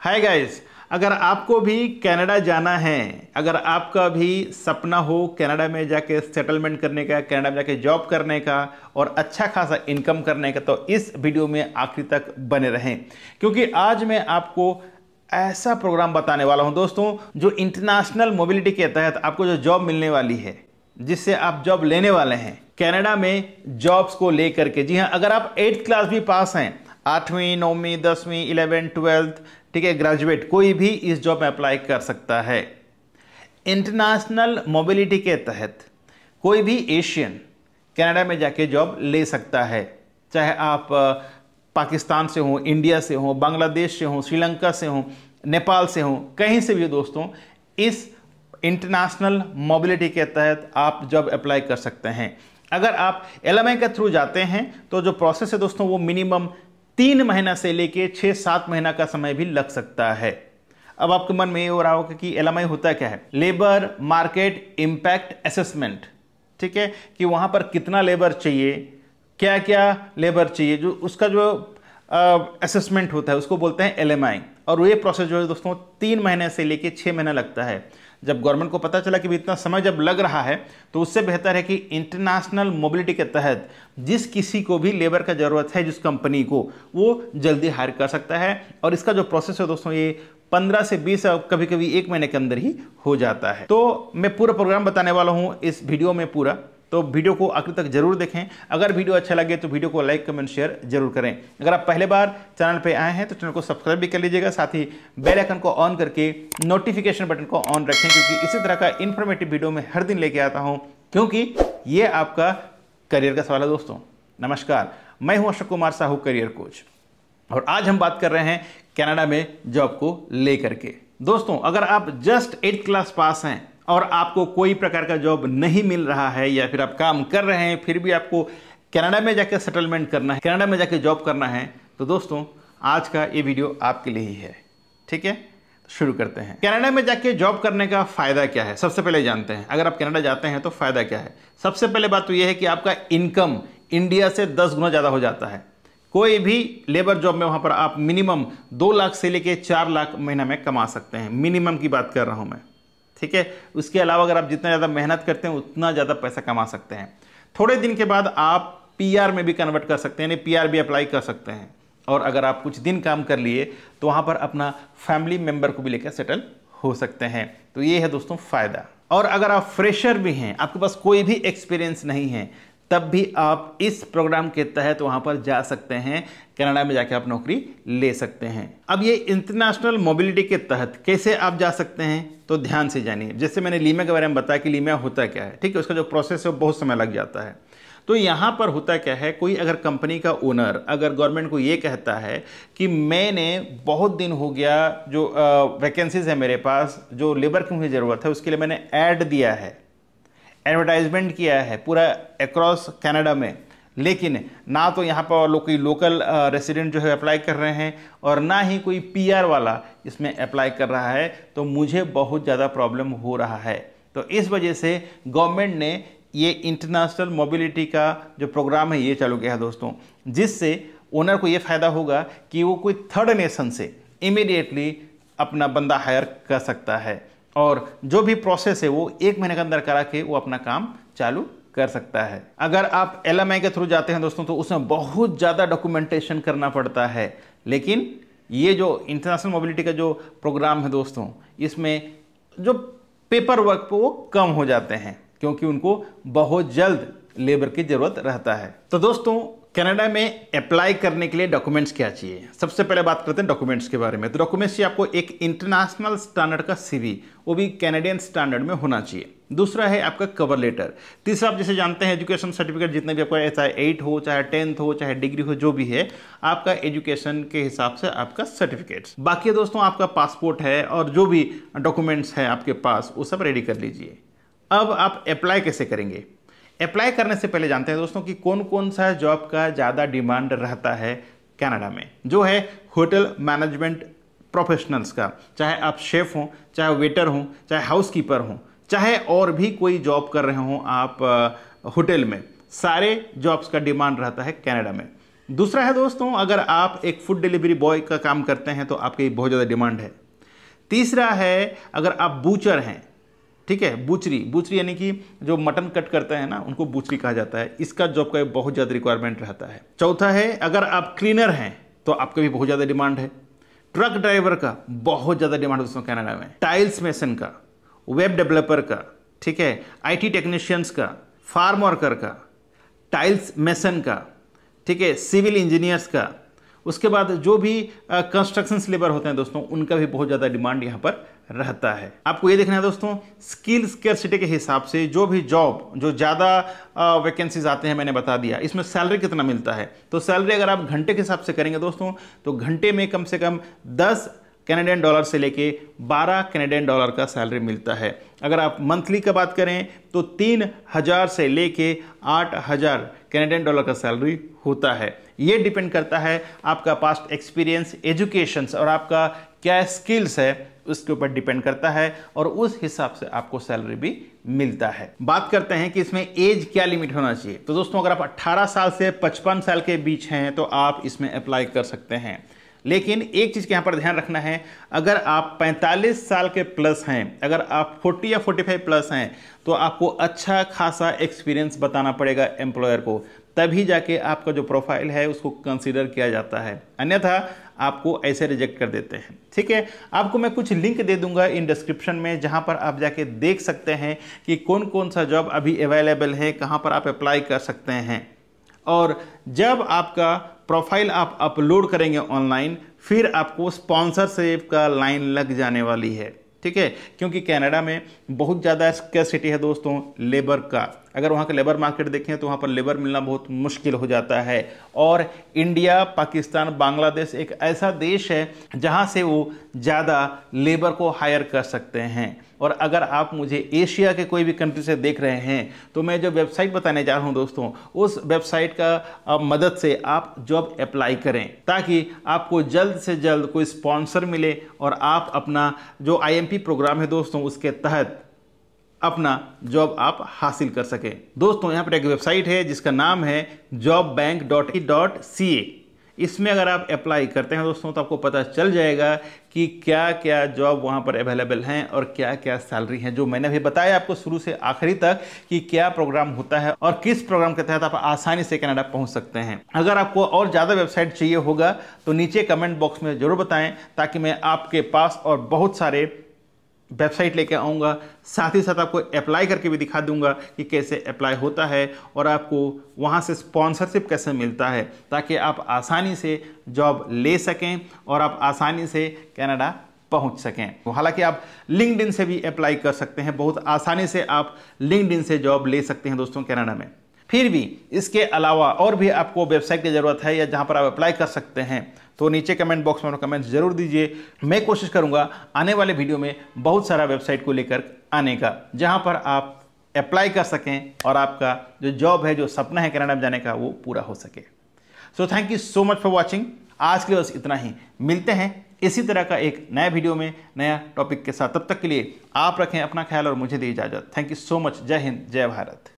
hi guys अगर आपको भी कनाडा जाना है अगर आपका भी सपना हो कनाडा में जाके सेटलमेंट करने का कनाडा में जाके जॉब करने का और अच्छा खासा इनकम करने का तो इस वीडियो में आखिर तक बने रहें क्योंकि आज मैं आपको ऐसा प्रोग्राम बताने वाला हूं दोस्तों जो इंटरनेशनल मोबिलिटी के तहत आपको जो जॉब मिलने वाली है जिससे आप जॉब लेने वाले हैं कनाडा में जॉब्स को लेकर के जी हाँ अगर आप एट्थ क्लास भी पास हैं आठवीं नौवीं दसवीं इलेवेंथ ट्वेल्थ ठीक है ग्रेजुएट कोई भी इस जॉब में अप्लाई कर सकता है इंटरनेशनल मोबिलिटी के तहत कोई भी एशियन कनाडा में जाके जॉब ले सकता है चाहे आप पाकिस्तान से हों इंडिया से हों बांग्लादेश से हों श्रीलंका से हों नेपाल से हों कहीं से भी दोस्तों इस इंटरनेशनल मोबिलिटी के तहत आप जॉब अप्लाई कर सकते हैं अगर आप एल के थ्रू जाते हैं तो जो प्रोसेस है दोस्तों वो मिनिमम तीन महीना से लेके छः सात महीना का समय भी लग सकता है अब आपके मन में ये हो रहा होगा कि एल होता क्या है लेबर मार्केट इम्पैक्ट असेसमेंट ठीक है कि वहाँ पर कितना लेबर चाहिए क्या क्या लेबर चाहिए जो उसका जो असेसमेंट होता है उसको बोलते हैं एल और ये प्रोसेस जो है दोस्तों तीन महीने से लेके छः महीना लगता है जब गवर्नमेंट को पता चला कि इतना समय जब लग रहा है तो उससे बेहतर है कि इंटरनेशनल मोबिलिटी के तहत जिस किसी को भी लेबर का ज़रूरत है जिस कंपनी को वो जल्दी हायर कर सकता है और इसका जो प्रोसेस है दोस्तों ये पंद्रह से बीस कभी कभी एक महीने के अंदर ही हो जाता है तो मैं पूरा प्रोग्राम बताने वाला हूँ इस वीडियो में पूरा तो वीडियो को आखिर तक जरूर देखें अगर वीडियो अच्छा लगे तो वीडियो को लाइक कमेंट शेयर जरूर करें अगर आप पहले बार चैनल पर आए हैं तो चैनल को सब्सक्राइब भी कर लीजिएगा साथ ही बेल आइकन को ऑन करके नोटिफिकेशन बटन को ऑन रखें क्योंकि इसी तरह का इन्फॉर्मेटिव वीडियो मैं हर दिन लेके आता हूँ क्योंकि ये आपका करियर का सवाल है दोस्तों नमस्कार मैं हूँ अशोक कुमार साहू करियर कोच और आज हम बात कर रहे हैं कनाडा में जॉब को लेकर के दोस्तों अगर आप जस्ट एट्थ क्लास पास हैं और आपको कोई प्रकार का जॉब नहीं मिल रहा है या फिर आप काम कर रहे हैं फिर भी आपको कनाडा में जाकर सेटलमेंट करना है कनाडा में जाकर जॉब करना है तो दोस्तों आज का ये वीडियो आपके लिए ही है ठीक है तो शुरू करते हैं कनाडा में जाके जॉब करने का फ़ायदा क्या है सबसे पहले जानते हैं अगर आप कनाडा जाते हैं तो फ़ायदा क्या है सबसे पहले बात तो यह है कि आपका इनकम इंडिया से दस गुना ज़्यादा हो जाता है कोई भी लेबर जॉब में वहाँ पर आप मिनिमम दो लाख से लेके चार लाख महीना में कमा सकते हैं मिनिमम की बात कर रहा हूँ मैं ठीक है उसके अलावा अगर आप जितना ज़्यादा मेहनत करते हैं उतना ज़्यादा पैसा कमा सकते हैं थोड़े दिन के बाद आप पी में भी कन्वर्ट कर सकते हैं यानी पी भी अप्लाई कर सकते हैं और अगर आप कुछ दिन काम कर लिए तो वहाँ पर अपना फैमिली मेम्बर को भी लेकर सेटल हो सकते हैं तो ये है दोस्तों फ़ायदा और अगर आप फ्रेशर भी हैं आपके पास कोई भी एक्सपीरियंस नहीं है तब भी आप इस प्रोग्राम के तहत वहाँ पर जा सकते हैं कनाडा में जाके आप नौकरी ले सकते हैं अब ये इंटरनेशनल मोबिलिटी के तहत कैसे आप जा सकते हैं तो ध्यान से जानिए जैसे मैंने लीमा के बारे में बताया कि लीमा होता क्या है ठीक है उसका जो प्रोसेस है वो बहुत समय लग जाता है तो यहाँ पर होता क्या है कोई अगर कंपनी का ओनर अगर गवर्नमेंट को ये कहता है कि मैंने बहुत दिन हो गया जो वैकेंसीज है मेरे पास जो लेबर की मुझे ज़रूरत है उसके लिए मैंने ऐड दिया है एडवर्टाइजमेंट किया है पूरा अक्रॉस कनाडा में लेकिन ना तो यहाँ पर लोग कोई लोकल रेसिडेंट जो है अप्लाई कर रहे हैं और ना ही कोई पीआर वाला इसमें अप्लाई कर रहा है तो मुझे बहुत ज़्यादा प्रॉब्लम हो रहा है तो इस वजह से गवर्नमेंट ने ये इंटरनेशनल मोबिलिटी का जो प्रोग्राम है ये चालू किया है दोस्तों जिससे ओनर को ये फ़ायदा होगा कि वो कोई थर्ड नेशन से इमीडिएटली अपना बंदा हायर कर सकता है और जो भी प्रोसेस है वो एक महीने के अंदर करा के वो अपना काम चालू कर सकता है अगर आप एल के थ्रू जाते हैं दोस्तों तो उसमें बहुत ज़्यादा डॉक्यूमेंटेशन करना पड़ता है लेकिन ये जो इंटरनेशनल मोबिलिटी का जो प्रोग्राम है दोस्तों इसमें जो पेपर वर्क वो कम हो जाते हैं क्योंकि उनको बहुत जल्द लेबर की ज़रूरत रहता है तो दोस्तों कनाडा में अप्लाई करने के लिए डॉक्यूमेंट्स क्या चाहिए सबसे पहले बात करते हैं डॉक्यूमेंट्स के बारे में तो डॉक्यूमेंट्स चाहिए आपको एक इंटरनेशनल स्टैंडर्ड का सीवी वो भी कैनेडियन स्टैंडर्ड में होना चाहिए दूसरा है आपका कवर लेटर तीसरा आप जैसे जानते हैं एजुकेशन सर्टिफिकेट जितना भी आपका चाहे एट हो चाहे टेंथ हो चाहे डिग्री हो जो भी है आपका एजुकेशन के हिसाब से आपका सर्टिफिकेट्स बाकी दोस्तों आपका पासपोर्ट है और जो भी डॉक्यूमेंट्स हैं आपके पास वो सब रेडी कर लीजिए अब आप अप्लाई कैसे करेंगे अप्लाई करने से पहले जानते हैं दोस्तों कि कौन कौन सा जॉब का ज़्यादा डिमांड रहता है कनाडा में जो है होटल मैनेजमेंट प्रोफेशनल्स का चाहे आप शेफ़ हों चाहे वेटर हों चाहे हाउस कीपर हों चाहे और भी कोई जॉब कर रहे हों आप होटल में सारे जॉब्स का डिमांड रहता है कनाडा में दूसरा है दोस्तों अगर आप एक फूड डिलीवरी बॉय का काम करते हैं तो आपकी बहुत ज़्यादा डिमांड है तीसरा है अगर आप बूचर हैं ठीक है बूचरी बूचरी यानी कि जो मटन कट करते हैं ना उनको बूचरी कहा जाता है इसका जॉब का बहुत ज़्यादा रिक्वायरमेंट रहता है चौथा है अगर आप क्लीनर हैं तो आपका भी बहुत ज़्यादा डिमांड है ट्रक ड्राइवर का बहुत ज़्यादा डिमांड दोस्तों कैनेडा में टाइल्स मेसन का वेब डेवलपर का ठीक है आईटी टेक्नीशियंस का फार्म वर्कर का टाइल्स मेसन का ठीक है सिविल इंजीनियर्स का उसके बाद जो भी कंस्ट्रक्शन लेबर होते हैं दोस्तों उनका भी बहुत ज़्यादा डिमांड यहाँ पर रहता है आपको ये देखना है दोस्तों स्किल स्केरसिटी के हिसाब से जो भी जॉब जो ज़्यादा वैकेंसीज आते हैं मैंने बता दिया इसमें सैलरी कितना मिलता है तो सैलरी अगर आप घंटे के हिसाब से करेंगे दोस्तों तो घंटे में कम से कम दस कैनेडियन डॉलर से लेके 12 कैनेडियन डॉलर का सैलरी मिलता है अगर आप मंथली का बात करें तो तीन हज़ार से लेके आठ हज़ार कैनेडियन डॉलर का सैलरी होता है ये डिपेंड करता है आपका पास्ट एक्सपीरियंस एजुकेशंस और आपका क्या स्किल्स है उसके ऊपर डिपेंड करता है और उस हिसाब से आपको सैलरी भी मिलता है बात करते हैं कि इसमें एज क्या लिमिट होना चाहिए तो दोस्तों अगर आप 18 साल से 55 साल के बीच हैं तो आप इसमें अप्लाई कर सकते हैं लेकिन एक चीज़ के यहाँ पर ध्यान रखना है अगर आप 45 साल के प्लस हैं अगर आप 40 या 45 प्लस हैं तो आपको अच्छा खासा एक्सपीरियंस बताना पड़ेगा एम्प्लॉयर को तभी जाके आपका जो प्रोफाइल है उसको कंसिडर किया जाता है अन्यथा आपको ऐसे रिजेक्ट कर देते हैं ठीक है आपको मैं कुछ लिंक दे दूंगा इन डिस्क्रिप्शन में जहां पर आप जाके देख सकते हैं कि कौन कौन सा जॉब अभी अवेलेबल है कहां पर आप अप्लाई कर सकते हैं और जब आपका प्रोफाइल आप अपलोड करेंगे ऑनलाइन फिर आपको स्पॉन्सरशिप का लाइन लग जाने वाली है ठीक है क्योंकि कनाडा में बहुत ज़्यादा स्कैसिटी है दोस्तों लेबर का अगर वहाँ का लेबर मार्केट देखें तो वहाँ पर लेबर मिलना बहुत मुश्किल हो जाता है और इंडिया पाकिस्तान बांग्लादेश एक ऐसा देश है जहाँ से वो ज़्यादा लेबर को हायर कर सकते हैं और अगर आप मुझे एशिया के कोई भी कंट्री से देख रहे हैं तो मैं जो वेबसाइट बताने जा रहा हूँ दोस्तों उस वेबसाइट का मदद से आप जॉब अप्लाई करें ताकि आपको जल्द से जल्द कोई स्पॉन्सर मिले और आप अपना जो आईएमपी प्रोग्राम है दोस्तों उसके तहत अपना जॉब आप हासिल कर सकें दोस्तों यहाँ पर एक वेबसाइट है जिसका नाम है job bank dot E dot C A इसमें अगर आप अप्लाई करते हैं दोस्तों तो आपको पता चल जाएगा कि क्या क्या जॉब वहाँ पर अवेलेबल हैं और क्या क्या सैलरी हैं जो मैंने अभी बताया आपको शुरू से आखिरी तक कि क्या प्रोग्राम होता है और किस प्रोग्राम के तहत आप आसानी से कनाडा पहुँच सकते हैं अगर आपको और ज़्यादा वेबसाइट चाहिए होगा तो नीचे कमेंट बॉक्स में ज़रूर बताएँ ताकि मैं आपके पास और बहुत सारे वेबसाइट लेके आऊँगा साथ ही साथ आपको अप्लाई करके भी दिखा दूंगा कि कैसे अप्लाई होता है और आपको वहाँ से स्पॉन्सरशिप कैसे मिलता है ताकि आप आसानी से जॉब ले सकें और आप आसानी से कनाडा पहुँच सकें तो हालांकि आप लिंकड से भी अप्लाई कर सकते हैं बहुत आसानी से आप लिंकड से जॉब ले सकते हैं दोस्तों कैनाडा में फिर भी इसके अलावा और भी आपको वेबसाइट की ज़रूरत है या जहाँ पर आप अप्लाई कर सकते हैं तो नीचे कमेंट बॉक्स में कमेंट जरूर दीजिए मैं कोशिश करूँगा आने वाले वीडियो में बहुत सारा वेबसाइट को लेकर आने का जहाँ पर आप अप्लाई कर सकें और आपका जो जॉब है जो सपना है कनाडा में जाने का वो पूरा हो सके so thank you so much for watching आज के लिए बस इतना ही मिलते हैं इसी तरह का एक नया वीडियो में नया टॉपिक के साथ तब तक के लिए आप रखें अपना ख्याल और मुझे दी इजाज़त थैंक यू सो मच जय हिंद जय भारत